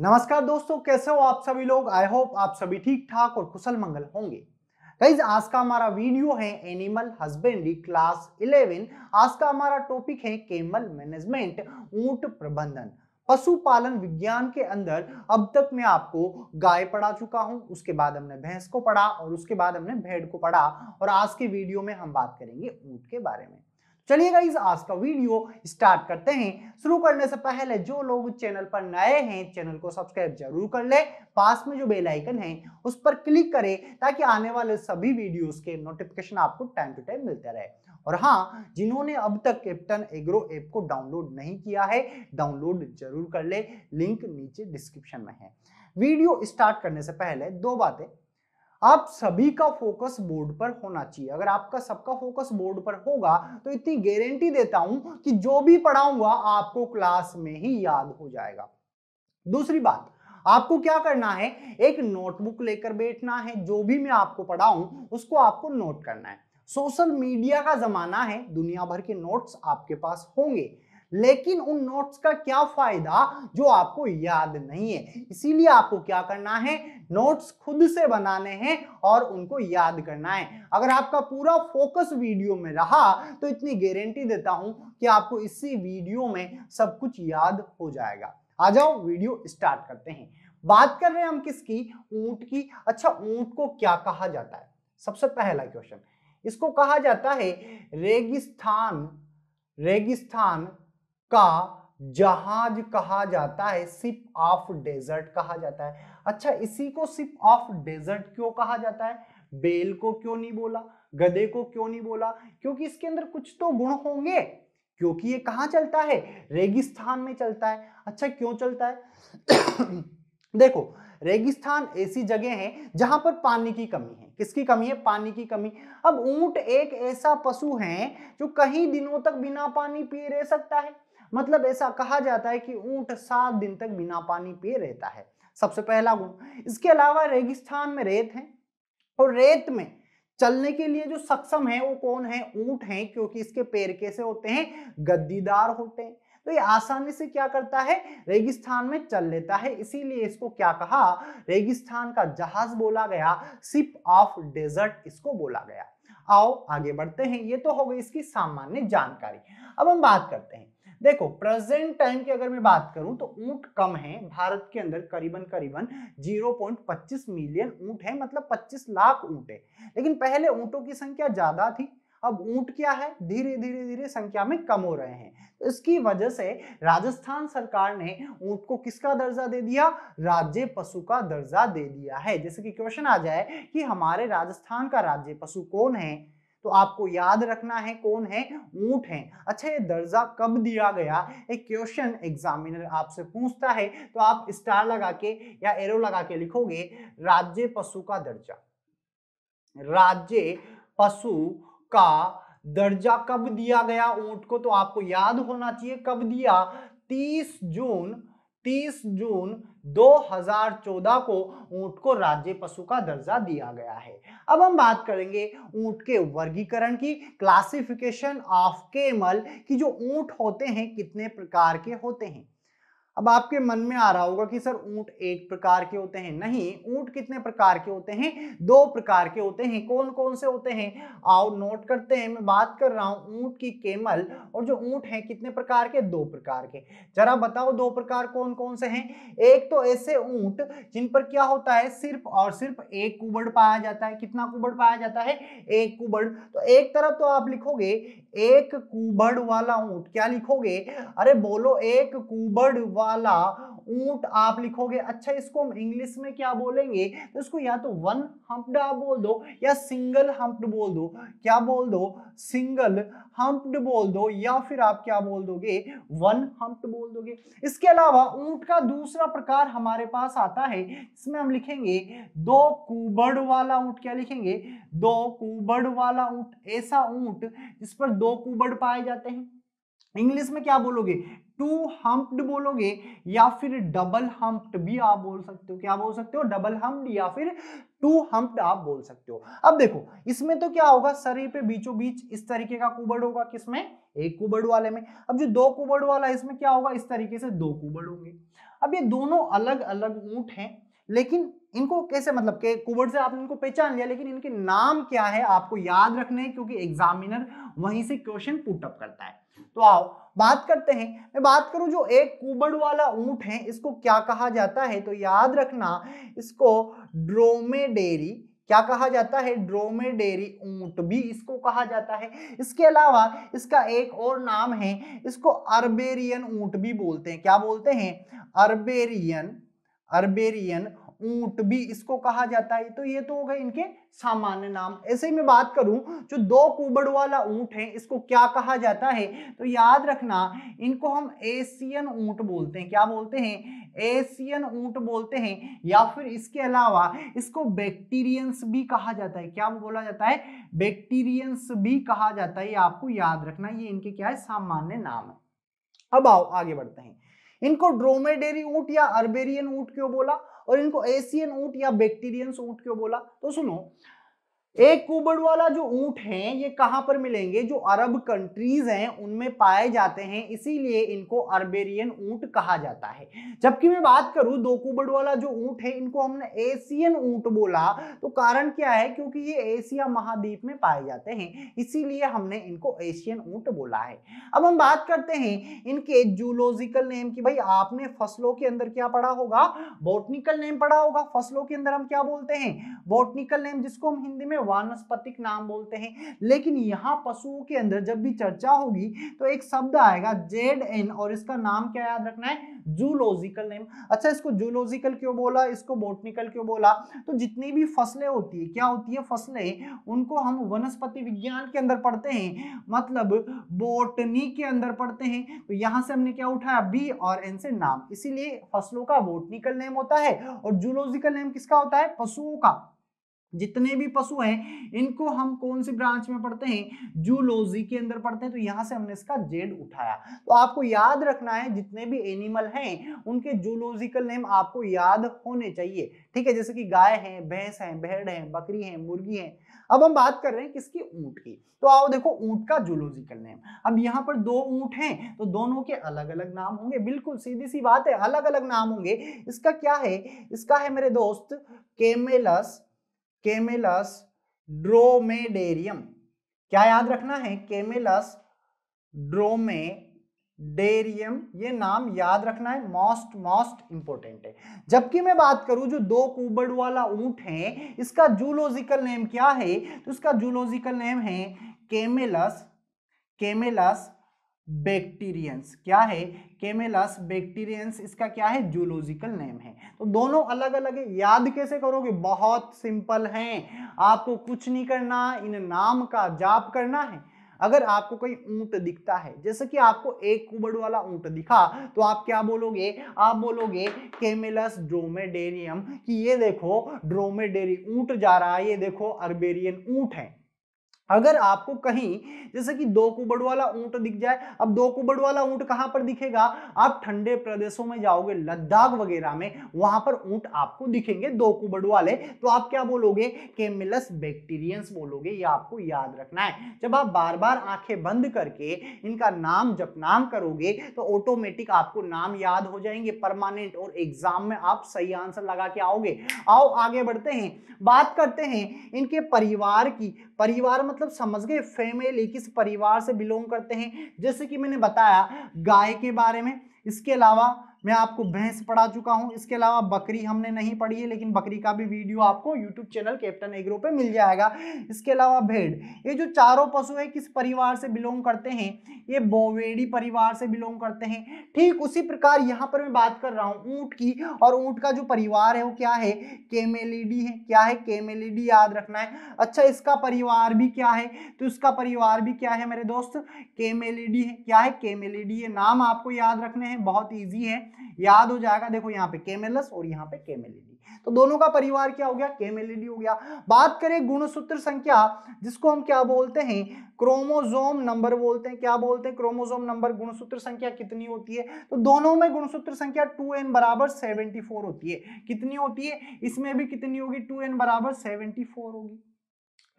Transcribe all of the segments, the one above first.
नमस्कार दोस्तों कैसे हो आप सभी लोग आई होप आप सभी ठीक ठाक और कुशल मंगल होंगे गाइज आज का हमारा वीडियो है एनिमल हस्बेंड्री क्लास 11 आज का हमारा टॉपिक है केमल मैनेजमेंट ऊंट प्रबंधन पशुपालन विज्ञान के अंदर अब तक मैं आपको गाय पढ़ा चुका हूं उसके बाद हमने भैंस को पढ़ा और उसके बाद हमने भेड़ को पढ़ा और आज के वीडियो में हम बात करेंगे ऊंट के बारे में चलिए गाइज आज का वीडियो स्टार्ट करते हैं शुरू करने से पहले जो लोग चैनल पर नए हैं चैनल को सब्सक्राइब जरूर कर ले पास में जो बेल आइकन है उस पर क्लिक करें ताकि आने वाले सभी वीडियोस के नोटिफिकेशन आपको टाइम टू टाइम मिलते रहे और हाँ जिन्होंने अब तक कैप्टन एग्रो ऐप को डाउनलोड नहीं किया है डाउनलोड जरूर कर ले लिंक नीचे डिस्क्रिप्शन में है वीडियो स्टार्ट करने से पहले दो बातें आप सभी का फोकस बोर्ड पर होना चाहिए अगर आपका सबका फोकस बोर्ड पर होगा तो इतनी गारंटी देता हूं कि जो भी पढ़ाऊंगा आपको क्लास में ही याद हो जाएगा दूसरी बात आपको क्या करना है एक नोटबुक लेकर बैठना है जो भी मैं आपको पढ़ाऊं उसको आपको नोट करना है सोशल मीडिया का जमाना है दुनिया भर के नोट्स आपके पास होंगे लेकिन उन नोट्स का क्या फायदा जो आपको याद नहीं है इसीलिए आपको क्या करना है नोट्स खुद से बनाने हैं और उनको याद करना है अगर आपका पूरा फोकस वीडियो में रहा तो इतनी गारंटी देता हूं कि आपको इसी वीडियो में सब कुछ याद हो जाएगा आ जाओ वीडियो स्टार्ट करते हैं बात कर रहे हैं हम किसकी ऊंट की अच्छा ऊंट को क्या कहा जाता है सबसे पहला क्वेश्चन इसको कहा जाता है रेगिस्तान रेगिस्तान का जहाज कहा जाता है सिप ऑफ डेजर्ट कहा जाता है अच्छा इसी को सिप ऑफ डेजर्ट क्यों कहा जाता है बेल को क्यों नहीं बोला गधे को क्यों नहीं बोला क्योंकि इसके अंदर कुछ तो गुण होंगे क्योंकि ये कहाँ चलता है रेगिस्तान में चलता है अच्छा क्यों चलता है देखो रेगिस्तान ऐसी जगह है जहां पर पानी की कमी है किसकी कमी है पानी की कमी अब ऊंट एक ऐसा पशु है जो कहीं दिनों तक बिना पानी पिए रह सकता है मतलब ऐसा कहा जाता है कि ऊँट सात दिन तक बिना पानी पिए रहता है सबसे पहला गुण इसके अलावा रेगिस्तान में रेत है और रेत में चलने के लिए जो सक्षम है वो कौन है ऊँट है क्योंकि इसके पैर कैसे होते हैं गद्दीदार होते हैं तो ये आसानी से क्या करता है रेगिस्तान में चल लेता है इसीलिए इसको क्या कहा रेगिस्तान का जहाज बोला गया सिप ऑफ डेजर्ट इसको बोला गया आओ आगे बढ़ते हैं ये तो हो गई इसकी सामान्य जानकारी अब हम बात करते हैं देखो प्रेजेंट टाइम की अगर मैं बात करूं तो ऊंट कम है भारत के अंदर करीबन करीबन 0.25 मिलियन ऊंट है मतलब 25 लाख ऊंट है लेकिन पहले ऊंटों की संख्या ज्यादा थी अब ऊंट क्या है धीरे धीरे धीरे संख्या में कम हो रहे हैं तो इसकी वजह से राजस्थान सरकार ने ऊंट को किसका दर्जा दे दिया राज्य पशु का दर्जा दे दिया है जैसे कि क्वेश्चन आ जाए कि हमारे राजस्थान का राज्य पशु कौन है तो आपको याद रखना है कौन है ऊंट है अच्छा ये दर्जा कब दिया गया एक क्वेश्चन एग्जामिनर आपसे पूछता है तो आप स्टार लगा के या एरो लगा के लिखोगे राज्य पशु का दर्जा राज्य पशु का दर्जा कब दिया गया ऊंट को तो आपको याद होना चाहिए कब दिया 30 जून 30 जून 2014 को ऊंट को राज्य पशु का दर्जा दिया गया है अब हम बात करेंगे ऊंट के वर्गीकरण की क्लासिफिकेशन ऑफ केमल की जो ऊंट होते हैं कितने प्रकार के होते हैं अब आपके मन में आ रहा होगा कि सर ऊंट एक प्रकार के होते हैं नहीं ऊंट कितने प्रकार के होते हैं दो प्रकार के होते हैं कौन कौन से होते हैं आओ नोट करते हैं मैं बात कर रहा हूं ऊंट की केमल और जो ऊंट है कितने प्रकार के दो प्रकार के जरा बताओ दो प्रकार कौन कौन से हैं एक तो ऐसे ऊंट जिन पर क्या होता है सिर्फ और सिर्फ एक कुबड़ पाया जाता है कितना कुबड़ पाया जाता है एक कुबड़ तो एक तरफ तो आप लिखोगे एक कुबड़ वाला ऊंट क्या लिखोगे अरे बोलो एक कुबड़ वाला ऊंट आप लिखोगे अच्छा इसको हम इंग्लिश में क्या बोलेंगे तो इसको या तो वन हम्प्ड आप बोल दो या सिंगल हम्प्ड बोल दो क्या बोल दो सिंगल हम्प्ड बोल दो या फिर आप क्या बोल दोगे वन हम्प्ड बोल दोगे इसके अलावा ऊंट का दूसरा प्रकार हमारे पास आता है इसमें हम लिखेंगे दो कुबड़ वाला ऊंट क्या लिखेंगे दो कुबड़ वाला ऊंट ऐसा ऊंट जिस पर दो कुबड़ पाए जाते हैं इंग्लिश में क्या बोलोगे टू हम्प्ड बोलोगे या फिर डबल हम्प्ड भी आप बोल सकते हो क्या बोल सकते हो डबल हम्प्ड या फिर टू हम्प्ड आप बोल सकते हो अब देखो इसमें तो क्या होगा सरे पे बीचों बीच इस तरीके का कुबड़ होगा किसमें एक कुबड़ वाले में अब जो दो कुबड़ वाला है इसमें क्या होगा इस तरीके से दो कुबड़ होंगे अब ये दोनों अलग अलग ऊंट हैं लेकिन इनको कैसे मतलब के कुबड़ से आपने इनको पहचान लिया लेकिन इनके नाम क्या है आपको याद रखने हैं क्योंकि एग्जामिनर वहीं से क्वेश्चन पुटअप करता है तो आओ बात करते हैं मैं बात करूं जो एक कुबड़ वाला ऊंट है इसको क्या कहा जाता है तो याद रखना इसको ड्रोमेडेरी क्या कहा जाता है ड्रोमेडेरी ऊंट भी इसको कहा जाता है इसके अलावा इसका एक और नाम है इसको अरबेरियन ऊंट भी बोलते हैं क्या बोलते हैं अरबेरियन अरबेरियन ऊंट भी इसको कहा जाता है तो ये तो हो गए इनके सामान्य नाम ऐसे ही मैं बात करूं जो दो कुबड़ वाला ऊंट है इसको क्या कहा जाता है तो याद रखना इनको हम एशियन ऊंट बोलते हैं क्या बोलते हैं एशियन ऊंट बोलते हैं या फिर इसके अलावा इसको बैक्टीरियंस भी कहा जाता है क्या बोला जाता है बैक्टीरियंस भी कहा जाता है आपको याद रखना ये इनके क्या है सामान्य नाम है अब आओ आगे बढ़ते हैं इनको ड्रोमेडेरी ऊंट या अरबेरियन ऊंट क्यों बोला और इनको एशियन ऊंट या बैक्टीरियन ऊंट क्यों बोला तो सुनो एक कुबड़ वाला जो ऊंट हैं ये कहाँ पर मिलेंगे जो अरब कंट्रीज हैं उनमें पाए जाते हैं इसीलिए इनको अरबेरियन ऊंट कहा जाता है जबकि मैं बात करूं दो कुबड़ वाला जो ऊंट है इनको हमने एशियन ऊंट बोला तो कारण क्या है क्योंकि ये एशिया महाद्वीप में पाए जाते हैं इसीलिए हमने इनको एशियन ऊंट बोला है अब हम बात करते हैं इनके जूलॉजिकल नेम की भाई आपने फसलों के अंदर क्या पढ़ा होगा बोटनिकल नेम पढ़ा होगा फसलों के अंदर हम क्या बोलते हैं बोटनिकल नेम जिसको हम हिंदी में वानस्पतिक नाम बोलते हैं लेकिन यहाँ पशुओं के अंदर जब भी चर्चा होगी तो एक शब्द आएगा जेड एन और इसका नाम क्या याद रखना है जूलॉजिकल नेम अच्छा इसको जूलॉजिकल क्यों बोला इसको बोटनिकल क्यों बोला तो जितनी भी फसलें होती है क्या होती है फसलें उनको हम वनस्पति विज्ञान के अंदर पढ़ते हैं मतलब बोटनी के अंदर पढ़ते हैं तो यहाँ से हमने क्या उठाया बी और एन से नाम इसीलिए फसलों का बोटनिकल नेम होता है और जूलॉजिकल नेम किसका होता है पशुओं का जितने भी पशु हैं इनको हम कौन सी ब्रांच में पढ़ते हैं जूलोजी के अंदर पढ़ते हैं तो यहां से हमने इसका जेड उठाया तो आपको याद रखना है जितने भी एनिमल हैं उनके जूलॉजिकल नेम आपको याद होने चाहिए ठीक है जैसे कि गाय है भैंस है भेड़ है बकरी है मुर्गी है अब हम बात कर रहे हैं किसकी ऊंट की तो आओ देखो ऊंट का जूलॉजिकल नेम अब यहाँ पर दो ऊंट हैं तो दोनों के अलग अलग नाम होंगे बिल्कुल सीधी सी बात है अलग अलग नाम होंगे इसका क्या है इसका है मेरे दोस्त केमेलस केमेलस ड्रोमेडेरियम क्या याद रखना है केमेलस डेरियम ये नाम याद रखना है मोस्ट मोस्ट इंपोर्टेंट है जबकि मैं बात करूं जो दो कुबड़ वाला ऊंट है इसका जूलॉजिकल नेम क्या है तो इसका जूलॉजिकल नेम है केमेलस केमेलस बैक्टीरियंस क्या है केमेलस बैक्टीरियंस इसका क्या है जूलॉजिकल नेम है तो दोनों अलग अलग है याद कैसे करोगे बहुत सिंपल है आपको कुछ नहीं करना इन नाम का जाप करना है अगर आपको कोई ऊंट दिखता है जैसे कि आपको एक कुबड़ वाला ऊंट दिखा तो आप क्या बोलोगे आप बोलोगे केमेलस ड्रोमेडेरियम कि ये देखो ड्रोमेडेरी ऊंट जा रहा है ये देखो अरबेरियन ऊंट है अगर आपको कहीं जैसे कि दो कुबड़ वाला ऊंट दिख जाए अब दो कुबड़ वाला ऊंट कहां पर दिखेगा आप ठंडे प्रदेशों में जाओगे लद्दाख वगैरह में वहां पर ऊंट आपको दिखेंगे दो कुबड़ वाले तो आप क्या बोलोगे केमिलस बैक्टीरियंस बोलोगे ये या आपको याद रखना है जब आप बार बार आंखें बंद करके इनका नाम जब नाम करोगे तो ऑटोमेटिक आपको नाम याद हो जाएंगे परमानेंट और एग्जाम में आप सही आंसर लगा के आओगे आओ आगे बढ़ते हैं बात करते हैं इनके परिवार की परिवार मतलब समझ गए फैमिली किस परिवार से बिलोंग करते हैं जैसे कि मैंने बताया गाय के बारे में इसके अलावा मैं आपको भैंस पढ़ा चुका हूँ इसके अलावा बकरी हमने नहीं पढ़ी है लेकिन बकरी का भी वीडियो आपको यूट्यूब चैनल कैप्टन एग्रो पे मिल जाएगा इसके अलावा भेड़ ये जो चारों पशु है किस परिवार से बिलोंग करते हैं ये बोवेडी परिवार से बिलोंग करते हैं ठीक उसी प्रकार यहाँ पर मैं बात कर रहा हूँ ऊँट की और ऊँट का जो परिवार है वो क्या है केमेलिडी है क्या है केमेलिडी याद रखना है अच्छा इसका परिवार भी क्या है तो इसका परिवार भी क्या है मेरे दोस्त केमेलिडी है क्या है केमेलिडी ये नाम आपको याद रखने हैं बहुत ईजी है याद हो जाएगा देखो यहाँ पे केमेलस और यहाँ पे केमेलिडी तो दोनों का परिवार क्या हो गया केमेलिडी हो गया बात करें गुणसूत्र संख्या जिसको हम क्या बोलते हैं क्रोमोजोम नंबर बोलते हैं क्या बोलते हैं क्रोमोजोम नंबर गुणसूत्र संख्या कितनी होती है तो दोनों में गुणसूत्र संख्या 2n बराबर 74 होती है कितनी होती है इसमें भी कितनी होगी 2n बराबर 74 होगी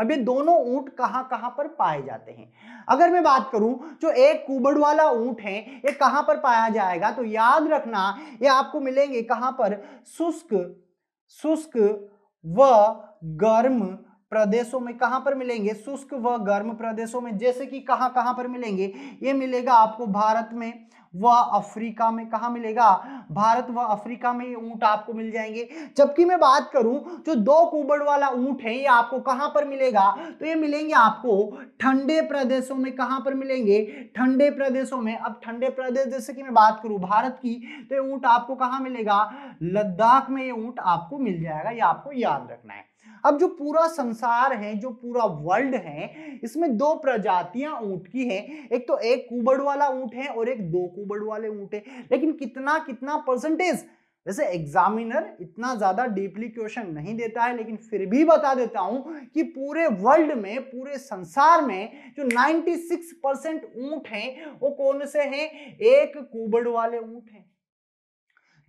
अब ये दोनों ऊंट कहाँ कहाँ पर पाए जाते हैं अगर मैं बात करूं जो एक कुबड़ वाला ऊंट है ये कहां पर पाया जाएगा तो याद रखना ये आपको मिलेंगे कहाँ पर शुष्क शुष्क व गर्म प्रदेशों में कहां पर मिलेंगे शुष्क व गर्म प्रदेशों में जैसे कि कहां कहां पर मिलेंगे ये मिलेगा आपको भारत में वह अफ्रीका में कहा मिलेगा भारत व अफ्रीका में ये ऊंट आपको मिल जाएंगे जबकि मैं बात करूं जो दो कुबड़ वाला ऊंट है ये आपको कहां पर मिलेगा तो ये मिलेंगे आपको ठंडे प्रदेशों में कहां पर मिलेंगे ठंडे प्रदेशों में अब ठंडे प्रदेश जैसे कि मैं बात करूं भारत की तो ये ऊंट आपको कहां मिलेगा लद्दाख में ये ऊंट आपको मिल जाएगा ये आपको याद रखना है अब जो पूरा संसार है जो पूरा वर्ल्ड है इसमें दो प्रजातियां ऊंट की हैं एक तो एक कुबड़ वाला ऊंट है और एक दो कुबड़ वाले ऊंट है लेकिन कितना कितना परसेंटेज वैसे एग्जामिनर इतना ज़्यादा डीपली क्वेश्चन नहीं देता है लेकिन फिर भी बता देता हूँ कि पूरे वर्ल्ड में पूरे संसार में जो 96 परसेंट ऊँट हैं वो कौन से हैं एक कुबड़ वाले ऊँट हैं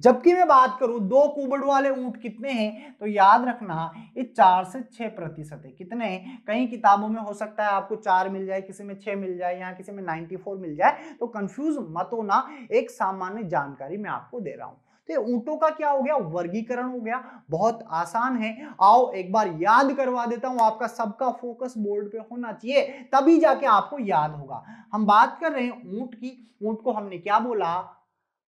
जबकि मैं बात करूं दो कुबड़ वाले ऊंट कितने हैं तो याद रखना ये चार से छह प्रतिशत है कितने हैं कई किताबों में हो सकता है आपको चार मिल जाए किसी में छह मिल जाए या किसी में नाइनटी फोर मिल जाए तो कंफ्यूज मत होना एक सामान्य जानकारी मैं आपको दे रहा हूं तो ऊंटों का क्या हो गया वर्गीकरण हो गया बहुत आसान है आओ एक बार याद करवा देता हूं आपका सबका फोकस बोर्ड पे होना चाहिए तभी जाके आपको याद होगा हम बात कर रहे हैं ऊंट की ऊंट को हमने क्या बोला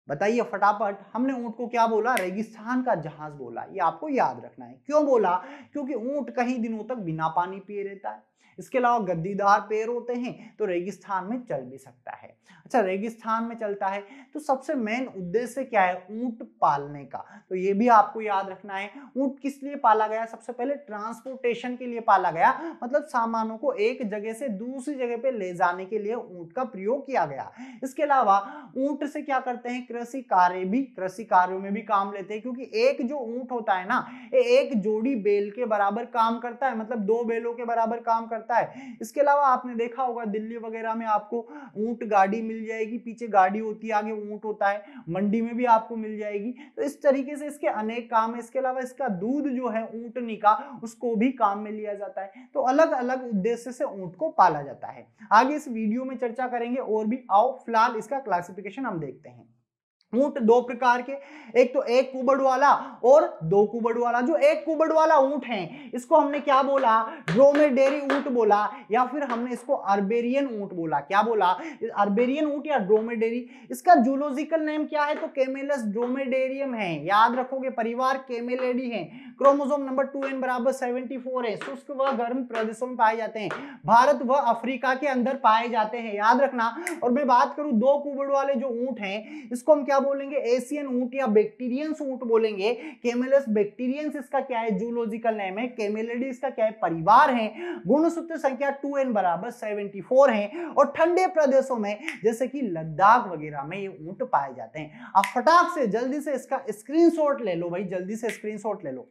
बताइए फटाफट हमने ऊँट को क्या बोला रेगिस्तान का जहाज बोला ये आपको याद रखना है क्यों बोला क्योंकि ऊँट कहीं दिनों तक बिना पानी पिए रहता है इसके अलावा गद्दीदार पेड़ होते हैं तो रेगिस्तान में चल भी सकता है अच्छा रेगिस्तान में चलता है तो सबसे मेन उद्देश्य क्या है ऊंट पालने का तो ये भी आपको याद रखना है ऊंट किस लिए पाला गया सबसे पहले ट्रांसपोर्टेशन के लिए पाला गया मतलब सामानों को एक जगह से दूसरी जगह पे ले जाने के लिए ऊंट का प्रयोग किया गया इसके अलावा ऊंट से क्या करते हैं कृषि कार्य भी कृषि कार्यों में भी काम लेते हैं क्योंकि एक जो ऊंट होता है ना एक जोड़ी बेल के बराबर काम करता है मतलब दो बेलों के बराबर काम करता करता है इसके अलावा आपने देखा होगा दिल्ली वगैरह में आपको ऊंट गाड़ी मिल जाएगी पीछे गाड़ी होती है आगे ऊंट होता है मंडी में भी आपको मिल जाएगी तो इस तरीके से इसके अनेक काम है इसके अलावा इसका दूध जो है ऊंटनी का उसको भी काम में लिया जाता है तो अलग अलग उद्देश्य से ऊंट को पाला जाता है आगे इस वीडियो में चर्चा करेंगे और भी आओ फिलहाल इसका क्लासिफिकेशन हम देखते हैं ऊंट दो प्रकार के एक तो एक कुबड़ वाला और दो कुबड़ वाला जो एक कुबड़ वाला ऊंट है इसको हमने क्या बोला ड्रोमेडेरी ऊंट बोला या फिर हमने इसको अरबेरियन ऊंट बोला क्या बोला अरबेरियन ऊंट या ड्रोमेडेरी इसका जूलॉजिकल नेम क्या है तो केमेलस ड्रोमेडेरियम है याद रखोगे परिवार केमेलेडी है क्रोमोजोम नंबर टू एन बराबर सेवेंटी फोर है शुष्क व गर्म प्रदेशों में पाए जाते हैं भारत व अफ्रीका के अंदर पाए जाते हैं याद रखना और मैं बात करूं दो कुबड़ वाले जो ऊंट है इसको हम क्या बोलेंगे एशियन ऊंट या बैक्टीरियंस ऊंट बोलेंगे केमेलस बैक्टीरियंस इसका क्या है जूलॉजिकल नेम है केमेलेडी इसका क्या है परिवार है गुणसूत्र संख्या 2n बराबर 74 है और ठंडे प्रदेशों में जैसे कि लद्दाख वगैरह में ये ऊंट पाए जाते हैं अब फटाक से जल्दी से इसका स्क्रीनशॉट ले लो भाई जल्दी से स्क्रीनशॉट ले लो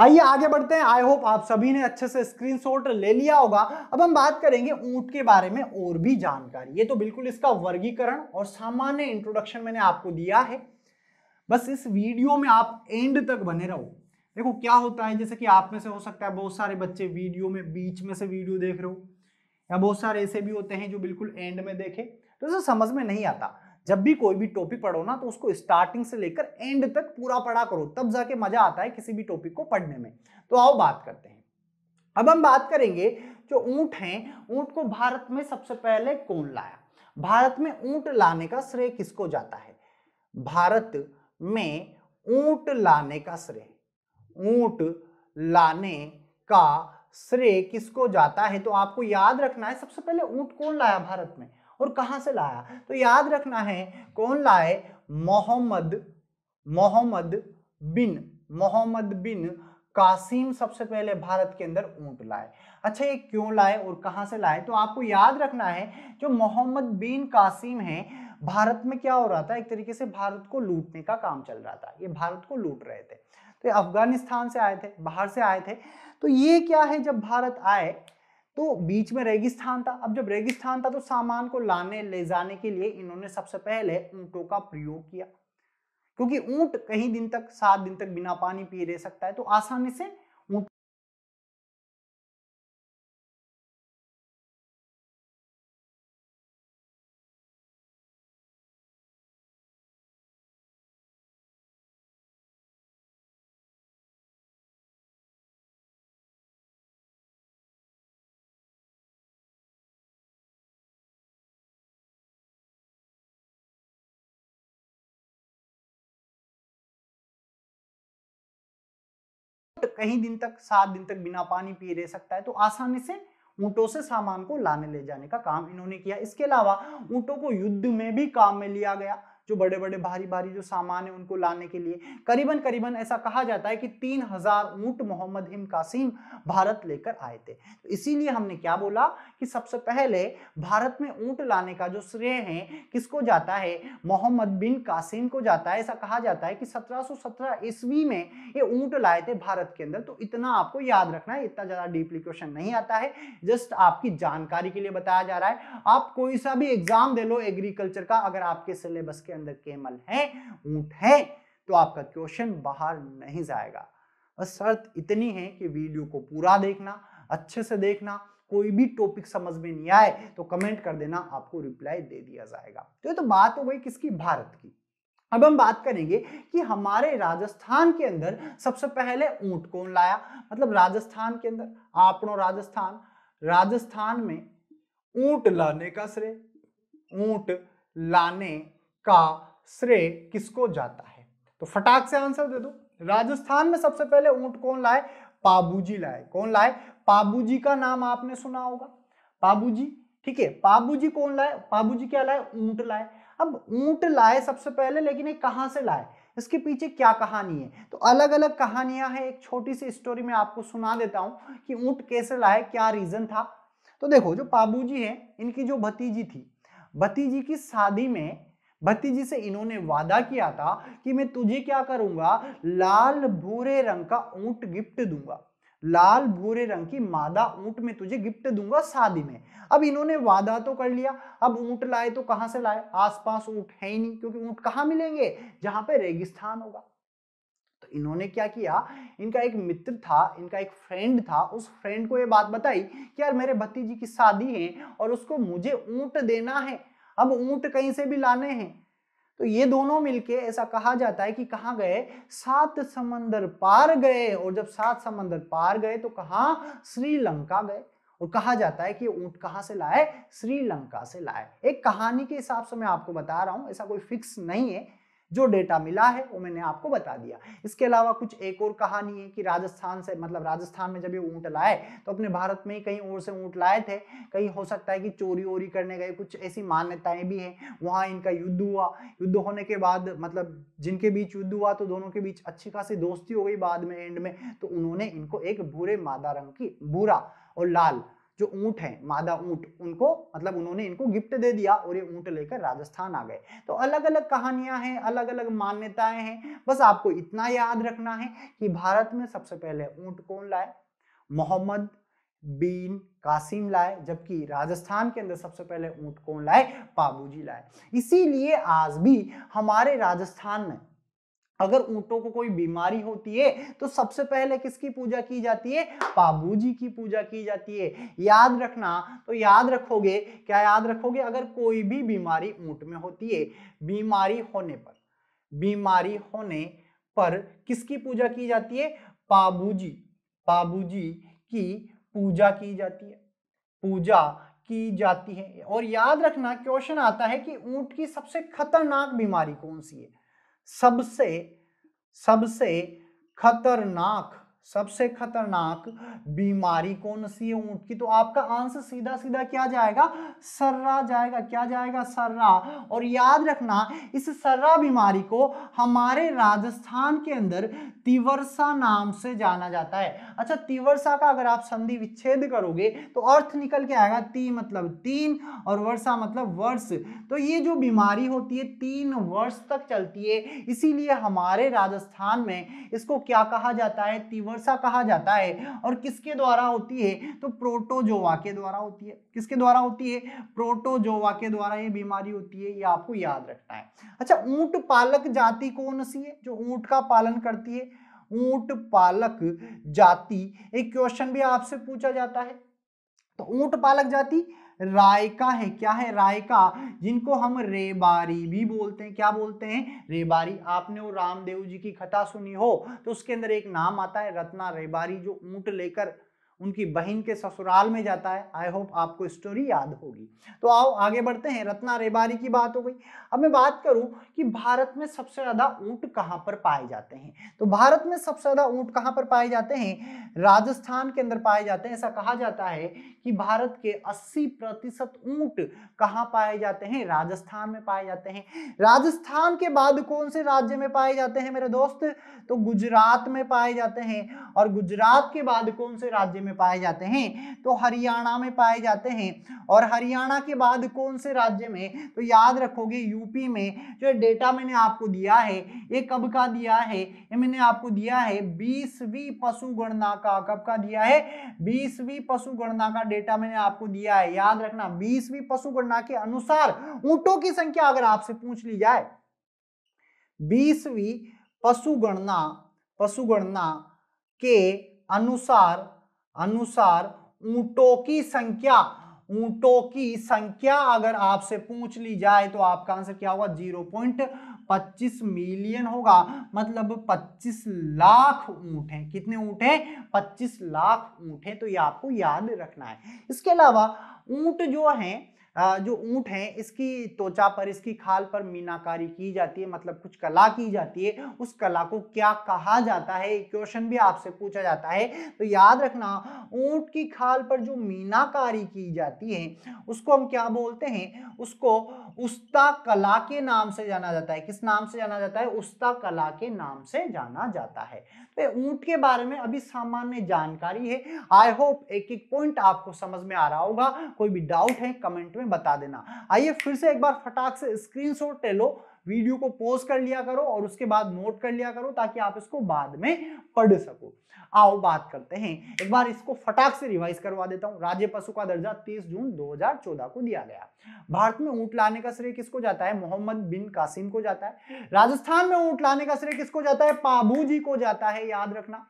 आइए आगे बढ़ते हैं आई होप आप सभी ने अच्छे से स्क्रीनशॉट ले लिया होगा अब हम बात करेंगे ऊंट के बारे में और भी जानकारी ये तो बिल्कुल इसका वर्गीकरण और सामान्य इंट्रोडक्शन मैंने आपको दिया है बस इस वीडियो में आप एंड तक बने रहो देखो क्या होता है जैसे कि आप में से हो सकता है बहुत सारे बच्चे वीडियो में बीच में से वीडियो देख रहे हो या बहुत सारे ऐसे भी होते हैं जो बिल्कुल एंड में देखे तो समझ में नहीं आता जब भी कोई भी टॉपिक पढ़ो ना तो उसको स्टार्टिंग से लेकर एंड तक पूरा पढ़ा करो तब जाके मजा आता है किसी भी टॉपिक को पढ़ने में तो आओ बात करते हैं अब हम बात करेंगे जो ऊंट हैं ऊंट को भारत में सबसे पहले कौन लाया भारत में ऊंट लाने का श्रेय किसको जाता है भारत में ऊंट लाने का श्रेय ऊंट लाने का श्रेय किसको जाता है तो आपको याद रखना है सबसे पहले ऊंट कौन लाया भारत में और कहाँ से लाया तो याद रखना है कौन लाए मोहम्मद मोहम्मद बिन मोहम्मद बिन कासिम सबसे पहले भारत के अंदर ऊंट लाए अच्छा ये क्यों लाए और कहाँ से लाए तो आपको याद रखना है जो मोहम्मद बिन कासिम हैं भारत में क्या हो रहा था एक तरीके से भारत को लूटने का काम चल रहा था ये भारत को लूट रहे थे तो अफगानिस्तान से आए थे बाहर से आए थे तो ये क्या है जब भारत आए तो बीच में रेगिस्तान था अब जब रेगिस्तान था तो सामान को लाने ले जाने के लिए इन्होंने सबसे पहले ऊँटों का प्रयोग किया क्योंकि ऊंट कहीं दिन तक सात दिन तक बिना पानी पिए रह सकता है तो आसानी से कहीं दिन तक सात दिन तक बिना पानी पिए रह सकता है तो आसानी से ऊंटों से सामान को लाने ले जाने का काम इन्होंने किया इसके अलावा ऊँटों को युद्ध में भी काम में लिया गया जो बड़े बड़े भारी भारी जो सामान है उनको लाने के लिए करीबन करीबन ऐसा कहा जाता है कि तीन हजार ऊंट मोहम्मद हिम कासिम भारत लेकर आए थे तो इसीलिए हमने क्या बोला कि सबसे पहले भारत में ऊंट लाने का जो श्रेय है किसको जाता है मोहम्मद बिन कासिम को जाता है ऐसा कहा जाता है कि सत्रह ईस्वी में ये ऊंट लाए थे भारत के अंदर तो इतना आपको याद रखना है इतना ज़्यादा डीपली क्वेश्चन नहीं आता है जस्ट आपकी जानकारी के लिए बताया जा रहा है आप कोई सा भी एग्जाम दे लो एग्रीकल्चर का अगर आपके सिलेबस के अंदर केमल है ऊंट है तो आपका क्वेश्चन बाहर नहीं जाएगा बस शर्त इतनी है कि वीडियो को पूरा देखना अच्छे से देखना कोई भी टॉपिक समझ में नहीं आए तो कमेंट कर देना आपको रिप्लाई दे दिया जाएगा तो ये तो बात हो गई किसकी भारत की अब हम बात करेंगे कि हमारे राजस्थान के अंदर सबसे पहले ऊंट कौन लाया मतलब राजस्थान के अंदर आप राजस्थान राजस्थान में ऊंट लाने का श्रेय ऊंट लाने का श्रेय किसको जाता है तो फटाक से आंसर दे दो राजस्थान में सबसे पहले ऊंट कौन लाए पाबूजी लाए कौन लाए पाबूजी का नाम आपने सुना होगा पाबूजी ठीक है पाबूजी कौन लाए पाबूजी क्या लाए ऊंट लाए अब ऊंट लाए सबसे पहले लेकिन ये कहां से लाए इसके पीछे क्या कहानी है तो अलग अलग कहानियां हैं एक छोटी सी स्टोरी में आपको सुना देता हूं कि ऊंट कैसे लाए क्या रीजन था तो देखो जो पाबूजी है इनकी जो भतीजी थी भतीजी की शादी में भतीजी से इन्होंने वादा किया था कि मैं तुझे क्या करूंगा लाल भूरे रंग का ऊंट गिफ्ट दूंगा लाल भूरे रंग की मादा ऊंट में तुझे गिफ्ट दूंगा शादी में अब इन्होंने वादा तो कर लिया अब ऊंट लाए तो कहां से लाए आसपास ऊंट है ही नहीं क्योंकि ऊंट कहाँ मिलेंगे जहां पे रेगिस्तान होगा तो इन्होंने क्या किया इनका एक मित्र था इनका एक फ्रेंड था उस फ्रेंड को ये बात बताई कि यार मेरे भतीजी की शादी है और उसको मुझे ऊंट देना है अब ऊंट कहीं से भी लाने हैं तो ये दोनों मिलके ऐसा कहा जाता है कि कहाँ गए सात समंदर पार गए और जब सात समंदर पार गए तो कहा श्रीलंका गए और कहा जाता है कि ऊंट कहाँ से लाए श्रीलंका से लाए एक कहानी के हिसाब से मैं आपको बता रहा हूं ऐसा कोई फिक्स नहीं है जो डेटा मिला है वो मैंने आपको बता दिया इसके अलावा कुछ एक और कहानी है कि राजस्थान से मतलब राजस्थान में जब ये ऊँट लाए तो अपने भारत में ही कहीं और से ऊँट लाए थे कहीं हो सकता है कि चोरी वोरी करने गए कुछ ऐसी मान्यताएं भी हैं वहाँ इनका युद्ध हुआ युद्ध होने के बाद मतलब जिनके बीच युद्ध हुआ तो दोनों के बीच अच्छी खासी दोस्ती हो गई बाद में एंड में तो उन्होंने इनको एक भूरे मादा रंग की भूरा और लाल जो ऊँट है मादा ऊँट उनको मतलब उन्होंने इनको गिफ्ट दे दिया और ये ऊँट लेकर राजस्थान आ गए तो अलग अलग कहानियां हैं अलग अलग मान्यताएं हैं बस आपको इतना याद रखना है कि भारत में सबसे पहले ऊँट कौन लाए मोहम्मद बीन कासिम लाए जबकि राजस्थान के अंदर सबसे पहले ऊँट कौन लाए बाबू लाए इसीलिए आज भी हमारे राजस्थान में अगर ऊंटों को कोई बीमारी होती है तो सबसे पहले किसकी पूजा की जाती है बाबूजी की पूजा की जाती है याद रखना तो याद रखोगे क्या याद रखोगे अगर कोई भी बीमारी ऊंट में होती है बीमारी होने पर बीमारी होने पर किसकी पूजा की जाती है बाबू जी बाबू जी की पूजा की जाती है पूजा की जाती है और याद रखना क्वेश्चन आता है कि ऊंट की सबसे खतरनाक बीमारी कौन सी है सबसे सबसे खतरनाक सबसे खतरनाक बीमारी कौन सी है ऊंट की तो आपका आंसर सीधा सीधा क्या जाएगा सर्रा जाएगा क्या जाएगा सर्रा और याद रखना इस सर्रा बीमारी को हमारे राजस्थान के अंदर तिवरसा नाम से जाना जाता है अच्छा तिवरसा का अगर आप संधि विच्छेद करोगे तो अर्थ निकल के आएगा ती मतलब तीन और वर्षा मतलब वर्ष तो ये जो बीमारी होती है तीन वर्ष तक चलती है इसीलिए हमारे राजस्थान में इसको क्या कहा जाता है तिवर डिस्पर्सा कहा जाता है और किसके द्वारा होती है तो प्रोटोजोवा के द्वारा होती है किसके द्वारा होती है प्रोटोजोवा के द्वारा ये बीमारी होती है ये आपको याद रखना है अच्छा ऊंट पालक जाति कौन सी है जो ऊंट का पालन करती है ऊंट पालक जाति एक क्वेश्चन भी आपसे पूछा जाता है तो ऊंट पालक जाति रायका है क्या है रायका जिनको हम रेबारी भी बोलते हैं क्या बोलते हैं रेबारी आपने वो रामदेव जी की कथा सुनी हो तो उसके अंदर एक नाम आता है रत्ना रेबारी जो ऊंट लेकर उनकी बहन के ससुराल में जाता है आई होप आपको स्टोरी याद होगी तो आओ आगे बढ़ते हैं रत्ना रेबारी की बात हो गई अब मैं बात करूं कि भारत में सबसे ज़्यादा ऊंट कहाँ पर पाए जाते हैं तो भारत में सबसे ज़्यादा ऊंट कहाँ पर पाए जाते हैं राजस्थान के अंदर पाए जाते हैं ऐसा कहा जाता है कि भारत के अस्सी प्रतिशत ऊँट कहाँ पाए जाते हैं राजस्थान में पाए जाते हैं राजस्थान के बाद कौन से राज्य में पाए जाते हैं मेरे दोस्त तो गुजरात में पाए जाते हैं और गुजरात के बाद कौन से राज्य में में पाए जाते हैं तो हरियाणा में पाए जाते हैं और हरियाणा के बाद कौन से राज्य में तो याद रखोगे यूपी में जो डेटा मैंने आपको दिया है ये कब का दिया है ये मैंने आपको दिया है बीसवीं पशु गणना का कब का दिया है बीसवीं पशु गणना का डेटा मैंने आपको दिया है याद रखना बीसवीं पशु गणना के अनुसार ऊंटों की संख्या अगर आपसे पूछ ली जाए बीसवीं पशु गणना पशु गणना के अनुसार अनुसार ऊंटों की संख्या ऊंटों की संख्या अगर आपसे पूछ ली जाए तो आपका आंसर क्या होगा जीरो पॉइंट पच्चीस मिलियन होगा मतलब पच्चीस लाख ऊंट हैं कितने ऊँट हैं पच्चीस लाख ऊँट हैं तो ये आपको याद रखना है इसके अलावा ऊंट जो हैं जो ऊंट है इसकी त्वचा पर इसकी खाल पर मीनाकारी की जाती है मतलब कुछ कला की जाती है उस कला को क्या कहा जाता है क्वेश्चन भी आपसे पूछा जाता है तो याद रखना ऊँट की खाल पर जो मीनाकारी की जाती है उसको हम क्या बोलते हैं उसको उस्ता कला के नाम से जाना जाता है किस नाम से जाना जाता है उस्ता कला के नाम से जाना जाता है पे ऊंट के बारे में अभी सामान्य जानकारी है आई होप एक एक पॉइंट आपको समझ में आ रहा होगा कोई भी डाउट है कमेंट में बता देना आइए फिर से एक बार फटाक से स्क्रीनशॉट ले लो वीडियो को पोज कर लिया करो और उसके बाद नोट कर लिया करो ताकि आप इसको बाद में पढ़ सको आओ बात करते हैं एक बार इसको फटाक से रिवाइज करवा देता हूं राज्य पशु का दर्जा 30 जून 2014 को दिया गया भारत में ऊंट लाने का श्रेय किसको जाता है मोहम्मद बिन कासिम को जाता है राजस्थान में ऊंट लाने का श्रेय किसको जाता है पाबू जी को जाता है याद रखना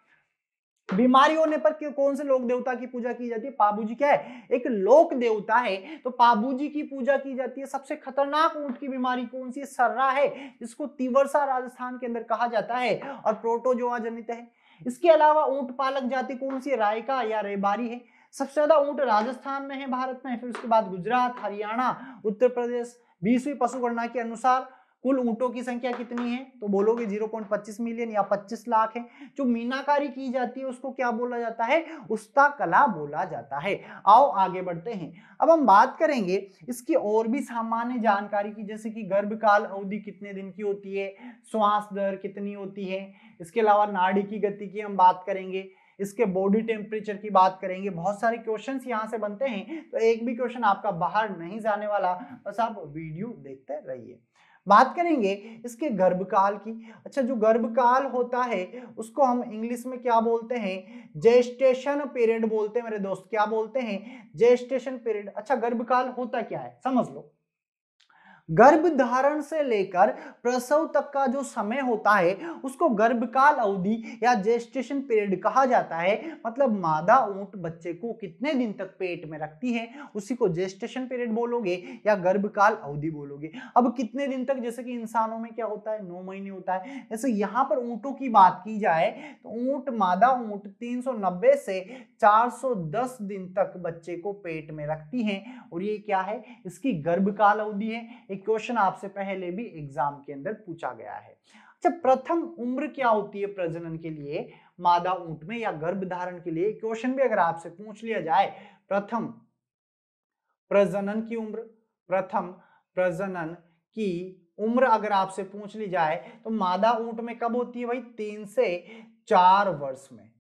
बीमारी होने पर कौन से लोक देवता की पूजा की जाती है पाबूजी क्या है एक लोक देवता है तो पाबूजी की पूजा की जाती है सबसे खतरनाक ऊंट की बीमारी कौन सी सर्रा है जिसको तिवरसा राजस्थान के अंदर कहा जाता है और प्रोटोजोआ जनित है इसके अलावा ऊंट पालक जाति कौन सी रायका या रेबारी है सबसे ज्यादा ऊंट राजस्थान में है भारत में फिर उसके बाद गुजरात हरियाणा उत्तर प्रदेश बीसवीं पशुगणना के अनुसार कुल ऊँटों की संख्या कितनी है तो बोलोगे 0.25 मिलियन या 25 लाख है जो मीनाकारी की जाती है उसको क्या बोला जाता है उसका कला बोला जाता है आओ आगे बढ़ते हैं अब हम बात करेंगे इसकी और भी सामान्य जानकारी की जैसे कि गर्भकाल अवधि कितने दिन की होती है श्वास दर कितनी होती है इसके अलावा नाड़ी की गति की हम बात करेंगे इसके बॉडी टेम्परेचर की बात करेंगे बहुत सारे क्वेश्चन यहाँ से बनते हैं तो एक भी क्वेश्चन आपका बाहर नहीं जाने वाला बस आप वीडियो देखते रहिए बात करेंगे इसके गर्भकाल की अच्छा जो गर्भकाल होता है उसको हम इंग्लिश में क्या बोलते हैं जेस्टेशन पीरियड बोलते हैं मेरे दोस्त क्या बोलते हैं जेस्टेशन पीरियड अच्छा गर्भकाल होता क्या है समझ लो गर्भ धारण से लेकर प्रसव तक का जो समय होता है उसको गर्भकाल अवधि या जेस्टेशन पीरियड कहा जाता है मतलब मादा ऊंट बच्चे को कितने दिन तक पेट में रखती है उसी को जेस्टेशन पीरियड बोलोगे या गर्भकाल अवधि बोलोगे अब कितने दिन तक जैसे कि इंसानों में क्या होता है नौ महीने होता है जैसे यहाँ पर ऊँटों की बात की जाए तो ऊँट मादा ऊँट तीन से चार दिन तक बच्चे को पेट में रखती है और ये क्या है इसकी गर्भकाल अवधि है एक क्वेश्चन आपसे पहले भी एग्जाम के अंदर पूछा गया है अच्छा प्रथम उम्र क्या होती है प्रजनन के लिए मादा ऊंट में या गर्भ धारण के लिए क्वेश्चन भी अगर आपसे पूछ लिया जाए प्रथम प्रजनन की उम्र प्रथम प्रजनन की उम्र अगर आपसे पूछ ली जाए तो मादा ऊंट में कब होती है भाई तीन से चार वर्ष में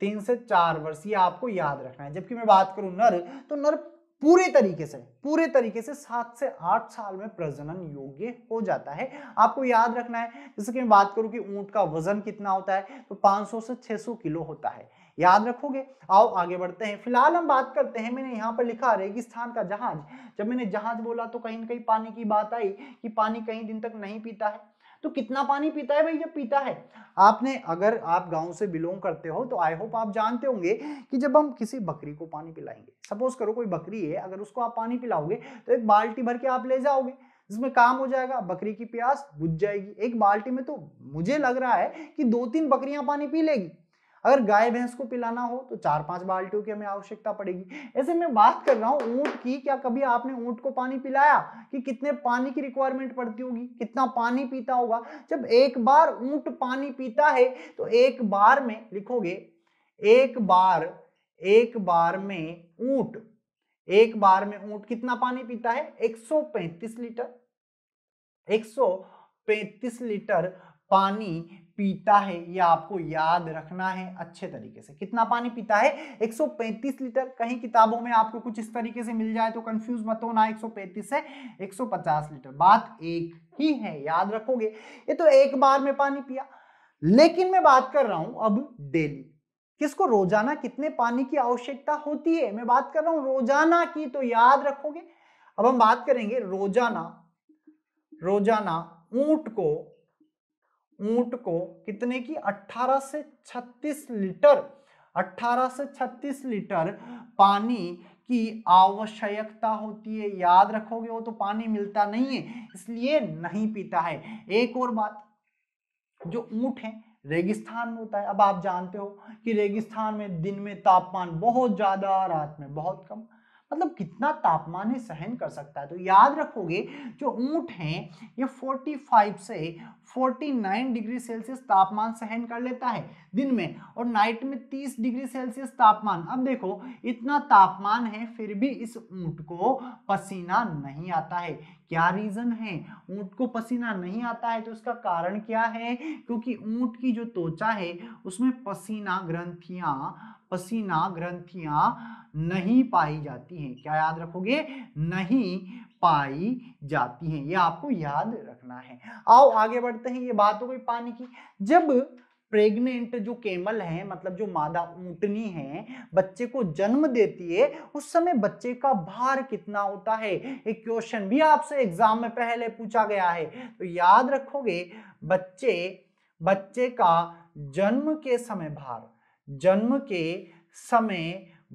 तीन से चार वर्ष ये आपको याद रखना है जबकि मैं बात करूं नर तो नर पूरे तरीके से पूरे तरीके से सात से आठ साल में प्रजनन योग्य हो जाता है आपको याद रखना है जैसे कि मैं बात करूं कि ऊंट का वजन कितना होता है तो 500 से 600 किलो होता है याद रखोगे आओ आगे बढ़ते हैं फिलहाल हम बात करते हैं मैंने यहाँ पर लिखा रेगिस्तान का जहाज जब मैंने जहाज बोला तो कहीं ना कहीं पानी की बात आई कि पानी कहीं दिन तक नहीं पीता है तो कितना पानी पीता है भाई जब पीता है आपने अगर आप गांव से बिलोंग करते हो तो आई होप आप जानते होंगे कि जब हम किसी बकरी को पानी पिलाएंगे सपोज करो कोई बकरी है अगर उसको आप पानी पिलाओगे तो एक बाल्टी भर के आप ले जाओगे जिसमें काम हो जाएगा बकरी की प्यास बुझ जाएगी एक बाल्टी में तो मुझे लग रहा है कि दो तीन बकरियां पानी पी लेगी अगर गाय भैंस को पिलाना हो तो चार पांच बाल्टियों की हमें आवश्यकता पड़ेगी ऐसे मैं बात कर रहा हूँ ऊंट की क्या कभी आपने ऊंट को पानी पिलाया कि कितने पानी की रिक्वायरमेंट पड़ती होगी कितना पानी पीता होगा जब एक बार ऊंट पानी पीता है तो एक बार में लिखोगे एक बार एक बार में ऊंट एक बार में ऊंट कितना पानी पीता है एक लीटर एक लीटर पानी पीता है ये आपको याद रखना है अच्छे तरीके से कितना पानी पीता है 135 लीटर कहीं किताबों में आपको कुछ इस तरीके से मिल जाए तो कंफ्यूज मत होना 135 से 150 लीटर बात एक ही है याद रखोगे ये तो एक बार में पानी पिया लेकिन मैं बात कर रहा हूं अब डेली किसको रोजाना कितने पानी की आवश्यकता होती है मैं बात कर रहा हूं रोजाना की तो याद रखोगे अब हम बात करेंगे रोजाना रोजाना ऊंट को ऊंट को कितने की 18 से 36 लीटर 18 से 36 लीटर पानी की आवश्यकता होती है याद रखोगे वो तो पानी मिलता नहीं है इसलिए नहीं पीता है एक और बात जो ऊंट है रेगिस्तान में होता है अब आप जानते हो कि रेगिस्तान में दिन में तापमान बहुत ज़्यादा रात में बहुत कम मतलब कितना तापमान सहन कर सकता है तो याद रखोगे जो ऊँट हैं ये 45 से 49 डिग्री सेल्सियस तापमान सहन कर लेता है दिन में और नाइट में 30 डिग्री सेल्सियस तापमान अब देखो इतना तापमान है फिर भी इस ऊंट को पसीना नहीं आता है क्या रीज़न है ऊंट को पसीना नहीं आता है तो उसका कारण क्या है क्योंकि ऊंट की जो त्वचा है उसमें पसीना ग्रंथियाँ पसीना ग्रंथियाँ नहीं पाई जाती हैं क्या याद रखोगे नहीं पाई जाती हैं ये आपको याद रखना है आओ आगे बढ़ते हैं ये बात हो गई पानी की जब प्रेग्नेंट जो केमल है मतलब जो मादा ऊटनी है बच्चे को जन्म देती है उस समय बच्चे का भार कितना होता है एक क्वेश्चन भी आपसे एग्जाम में पहले पूछा गया है तो याद रखोगे बच्चे बच्चे का जन्म के समय भार जन्म के समय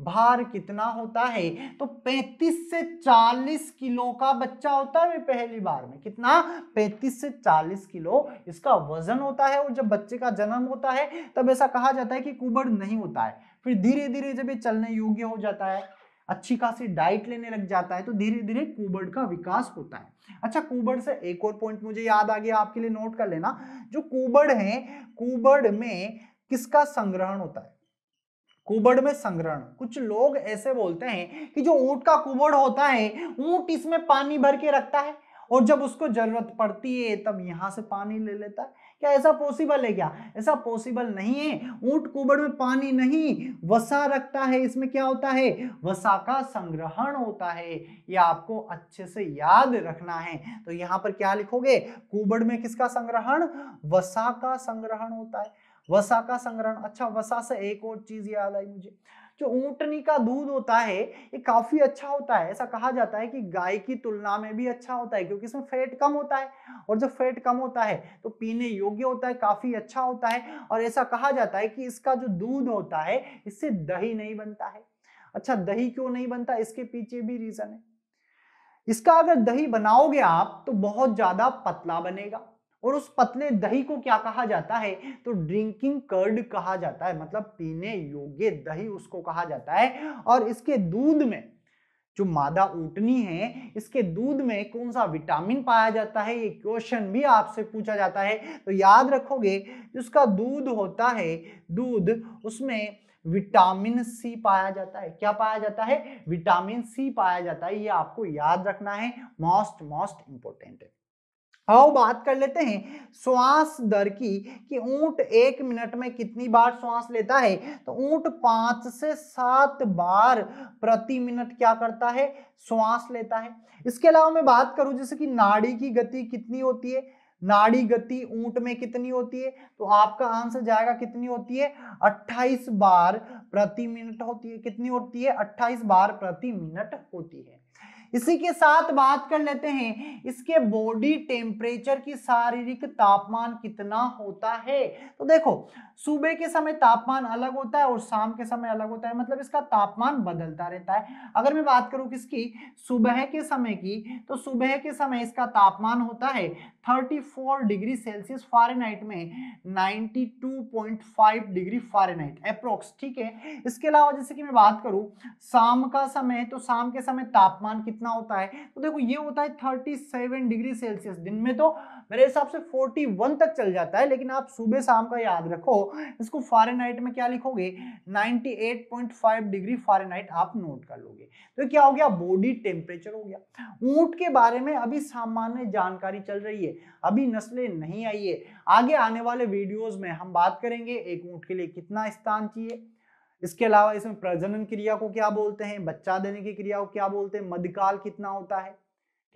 भार कितना होता है तो 35 से 40 किलो का बच्चा होता है पहली बार में कितना 35 से 40 किलो इसका वजन होता है और जब बच्चे का जन्म होता है तब ऐसा कहा जाता है कि कुबड़ नहीं होता है फिर धीरे धीरे जब ये चलने योग्य हो जाता है अच्छी खासी डाइट लेने लग जाता है तो धीरे धीरे कुबड़ का विकास होता है अच्छा कुबड़ से एक और पॉइंट मुझे याद आ गया आपके लिए नोट कर लेना जो कुबड़ है कुबड़ में किसका संग्रहण होता है कुबड़ में संग्रहण कुछ लोग ऐसे बोलते हैं कि जो ऊंट का कुबड़ होता है ऊंट इसमें पानी भर के रखता है और जब उसको जरूरत पड़ती है तब यहाँ से पानी ले लेता है क्या ऐसा पॉसिबल है क्या ऐसा पॉसिबल नहीं है ऊंट कुबड़ में पानी नहीं वसा रखता है इसमें क्या होता है वसा का संग्रहण होता है ये आपको अच्छे से याद रखना है तो यहाँ पर क्या लिखोगे कुबड़ में किसका संग्रहण वसा का संग्रहण होता है वसा का संग्रहण अच्छा वसा से एक और चीज याद आई मुझे जो ऊटनी का दूध होता है ये काफी अच्छा होता है ऐसा कहा जाता है कि गाय की तुलना में भी अच्छा होता है क्योंकि इसमें फैट कम होता है और जब फैट कम होता है तो पीने योग्य होता है काफी अच्छा होता है और ऐसा कहा जाता है कि इसका जो दूध होता है इससे दही नहीं बनता है अच्छा दही क्यों नहीं बनता इसके पीछे भी रीजन है इसका अगर दही बनाओगे आप तो बहुत ज्यादा पतला बनेगा और उस पतले दही को क्या कहा जाता है तो ड्रिंकिंग कर्ड कहा जाता है मतलब पीने योग्य दही उसको कहा जाता है और इसके दूध में जो मादा ऊटनी है इसके दूध में कौन सा विटामिन पाया जाता है ये क्वेश्चन भी आपसे पूछा जाता है तो याद रखोगे जिसका दूध होता है दूध उसमें विटामिन सी पाया जाता है क्या पाया जाता है विटामिन सी पाया जाता है ये आपको याद रखना है मोस्ट मोस्ट इंपॉर्टेंट है आओ बात कर लेते हैं श्वास दर की कि ऊंट एक मिनट में कितनी बार श्वास लेता है तो ऊंट पांच से सात बार प्रति मिनट क्या करता है श्वास लेता है इसके अलावा मैं बात करूं जैसे कि नाड़ी की गति कितनी होती है नाड़ी गति ऊंट में कितनी होती है तो आपका आंसर जाएगा कितनी होती है 28 बार प्रति मिनट होती है कितनी होती है 28 बार प्रति मिनट होती है इसी के साथ बात कर लेते हैं इसके बॉडी टेम्परेचर की शारीरिक तापमान कितना होता है तो देखो सुबह के समय तापमान अलग होता है और शाम के समय अलग होता है मतलब इसका तापमान बदलता रहता है अगर मैं बात करूं किसकी सुबह के समय की तो सुबह के समय इसका तापमान होता है 34 डिग्री सेल्सियस फारेनहाइट में 92.5 डिग्री फारेनहाइट अप्रोक्स ठीक है इसके अलावा जैसे कि मैं बात करूं शाम का समय तो शाम के समय तापमान कितना कितना होता है तो देखो ये होता है थर्टी सेवन डिग्री सेल्सियस दिन में तो मेरे हिसाब से फोर्टी वन तक चल जाता है लेकिन आप सुबह शाम का याद रखो इसको फारेनहाइट में क्या लिखोगे ninety eight point five degree Fahrenheit आप नोट कर लोगे तो क्या हो गया बॉडी टेम्परेचर हो गया ऊँट के बारे में अभी सामान्य जानकारी चल रही है अभी नस्लें नहीं आई है आगे आने वाले वीडियोज में हम बात करेंगे एक ऊँट के लिए कितना स्थान चाहिए इसके अलावा इसमें प्रजनन क्रिया को क्या बोलते हैं बच्चा देने की क्रिया को क्या बोलते हैं मध्यकाल कितना होता है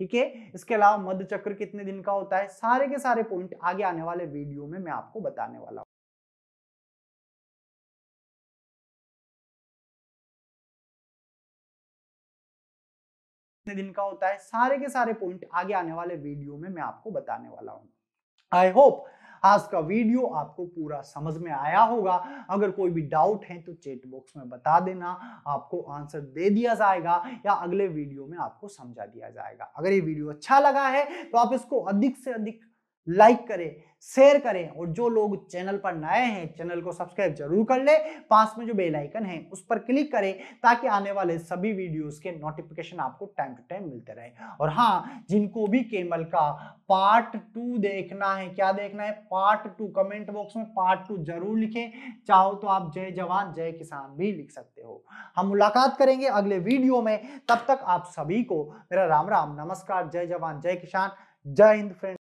ठीक है इसके अलावा मध्य चक्र कितने दिन का होता है सारे के सारे पॉइंट आगे आने वाले वीडियो में मैं आपको बताने वाला हूँ दिन का होता है सारे के सारे पॉइंट आगे आने वाले वीडियो में मैं आपको बताने वाला हूं आई होप आज का वीडियो आपको पूरा समझ में आया होगा अगर कोई भी डाउट है तो चेट बॉक्स में बता देना आपको आंसर दे दिया जाएगा या अगले वीडियो में आपको समझा दिया जाएगा अगर ये वीडियो अच्छा लगा है तो आप इसको अधिक से अधिक लाइक करें शेयर करें और जो लोग चैनल पर नए हैं चैनल को सब्सक्राइब जरूर कर ले पास में जो बेल आइकन है उस पर क्लिक करें ताकि आने वाले सभी वीडियोस के नोटिफिकेशन आपको टाइम टू टाइम मिलते रहे और हाँ जिनको भी केमल का पार्ट टू देखना है क्या देखना है पार्ट टू कमेंट बॉक्स में पार्ट टू जरूर लिखें चाहो तो आप जय जवान जय किसान भी लिख सकते हो हम मुलाकात करेंगे अगले वीडियो में तब तक आप सभी को मेरा राम राम नमस्कार जय जवान जय किसान जय हिंद फ्रेंड